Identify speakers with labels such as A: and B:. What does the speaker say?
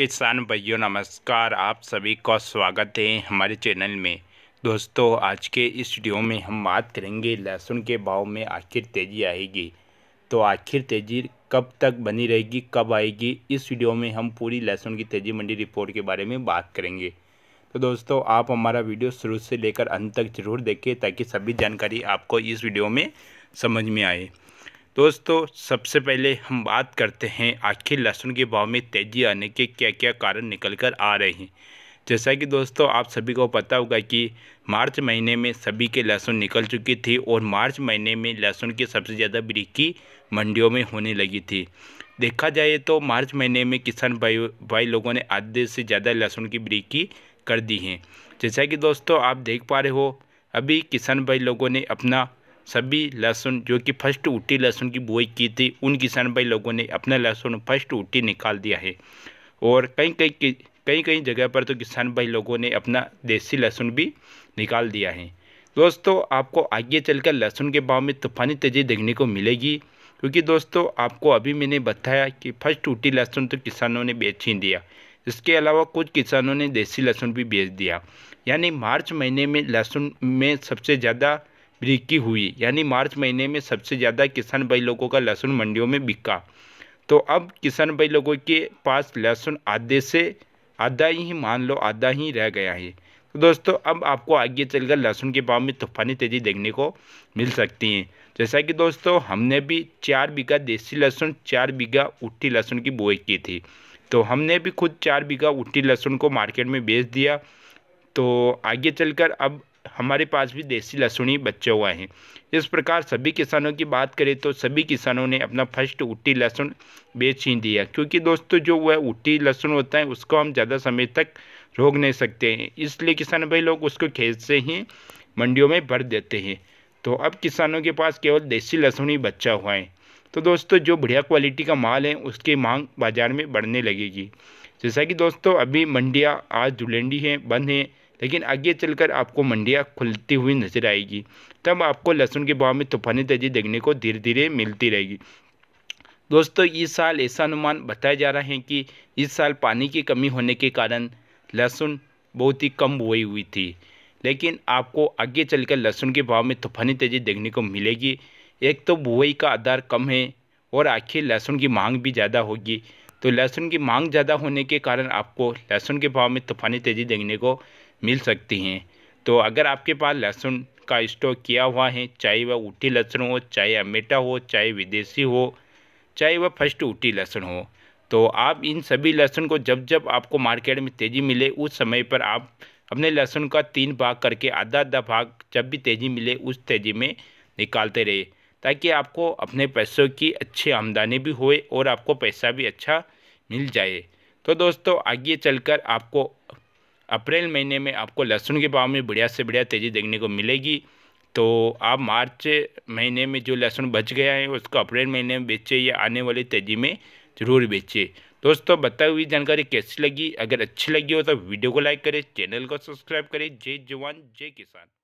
A: किसान भाइयों नमस्कार आप सभी का स्वागत है हमारे चैनल में दोस्तों आज के इस वीडियो में हम बात करेंगे लहसुन के भाव में आखिर तेज़ी आएगी तो आखिर तेज़ी कब तक बनी रहेगी कब आएगी इस वीडियो में हम पूरी लहसुन की तेज़ी मंडी रिपोर्ट के बारे में बात करेंगे तो दोस्तों आप हमारा वीडियो शुरू से लेकर अंत तक जरूर देखें ताकि सभी जानकारी आपको इस वीडियो में समझ में आए दोस्तों सबसे पहले हम बात करते हैं आखिर लहसुन के भाव में तेज़ी आने के क्या क्या कारण निकल कर आ रहे हैं जैसा कि दोस्तों आप सभी को पता होगा कि मार्च महीने में सभी के लहसुन निकल चुकी थी और मार्च महीने में लहसुन की सबसे ज़्यादा बिक्री मंडियों में होने लगी थी देखा जाए तो मार्च महीने में किसान भाई भाई लोगों ने आधे से ज़्यादा लहसुन की बिक्री कर दी है जैसा कि दोस्तों आप देख पा रहे हो अभी किसान भाई लोगों ने अपना सभी लहसुन जो कि फर्स्ट उटी लहसुन की बुआई की थी उन किसान भाई लोगों ने अपना लहसुन फर्स्ट उटी निकाल दिया है और कई कई कई कई जगह पर तो किसान भाई लोगों ने अपना देसी लहसुन भी निकाल दिया है दोस्तों आपको आगे चलकर लहसुन के भाव में तूफानी तेज़ी देखने को मिलेगी क्योंकि दोस्तों आपको अभी मैंने बताया कि फर्स्ट टूटी लहसुन तो किसानों ने बेच ही दिया इसके अलावा कुछ किसानों ने देसी लहसुन भी बेच दिया यानी मार्च महीने में लहसुन में सबसे ज़्यादा बिकी हुई यानी मार्च महीने में सबसे ज़्यादा किसान भाई लोगों का लहसुन मंडियों में बिका तो अब किसान भाई लोगों के पास लहसुन आधे से आधा ही मान लो आधा ही रह गया है तो दोस्तों अब आपको आगे चलकर लहसुन के भाव में तूफानी तेज़ी देखने को मिल सकती है जैसा कि दोस्तों हमने भी चार बीघा देसी लहसुन चार बीघा उठी लहसुन की बुआई की थी तो हमने भी खुद चार बीघा उठी लहसुन को मार्केट में बेच दिया तो आगे चलकर अब हमारे पास भी देसी लहसुन ही बचा हुआ है इस प्रकार सभी किसानों की बात करें तो सभी किसानों ने अपना फर्स्ट उट्टी लहसुन बेच ही दिया क्योंकि दोस्तों जो वह उट्टी लहसुन होता है उसको हम ज़्यादा समय तक रोक नहीं सकते हैं इसलिए किसान भाई लोग उसको खेत से ही मंडियों में भर देते हैं तो अब किसानों के पास केवल देसी लहसुन ही बचा हुआ है तो दोस्तों जो बढ़िया क्वालिटी का माल है उसकी मांग बाज़ार में बढ़ने लगेगी जैसा कि दोस्तों अभी मंडियाँ आज धुलेंडी हैं बंद हैं लेकिन आगे चलकर आपको मंडियाँ खुलती हुई नजर आएगी तब आपको लहसुन के भाव में तूफानी तेजी देखने को धीरे धीरे मिलती रहेगी दोस्तों इस साल ऐसा अनुमान बताया जा रहा है कि इस साल पानी की कमी होने के कारण लहसुन बहुत ही कम बोई हुई थी लेकिन आपको आगे चलकर लहसुन के भाव में तूफानी तेज़ी देखने को मिलेगी एक तो बुआई का आधार कम है और आखिर लहसुन की मांग भी ज़्यादा होगी तो लहसुन की मांग ज़्यादा होने के कारण आपको लहसुन के भाव में तूफानी तेज़ी देखने को मिल सकती हैं तो अगर आपके पास लहसुन का स्टॉक किया हुआ है चाहे वह ऊटी लहसुन हो चाहे अमेटा हो चाहे विदेशी हो चाहे वह फर्स्ट ऊटी लहसुन हो तो आप इन सभी लहसुन को जब जब आपको मार्केट में तेज़ी मिले उस समय पर आप अपने लहसुन का तीन भाग करके आधा आधा भाग जब भी तेज़ी मिले उस तेज़ी में निकालते रहे ताकि आपको अपने पैसों की अच्छी आमदनी भी होए और आपको पैसा भी अच्छा मिल जाए तो दोस्तों आगे चलकर आपको अप्रैल महीने में आपको लहसुन के भाव में बढ़िया से बढ़िया तेज़ी देखने को मिलेगी तो आप मार्च महीने में जो लहसुन बच गया है उसको अप्रैल महीने में बेचिए या आने वाली तेज़ी में ज़रूर बेचिए दोस्तों बताई हुई जानकारी कैसी लगी अगर अच्छी लगी हो तो वीडियो को लाइक करें चैनल को सब्सक्राइब करें जय जवान जय किसान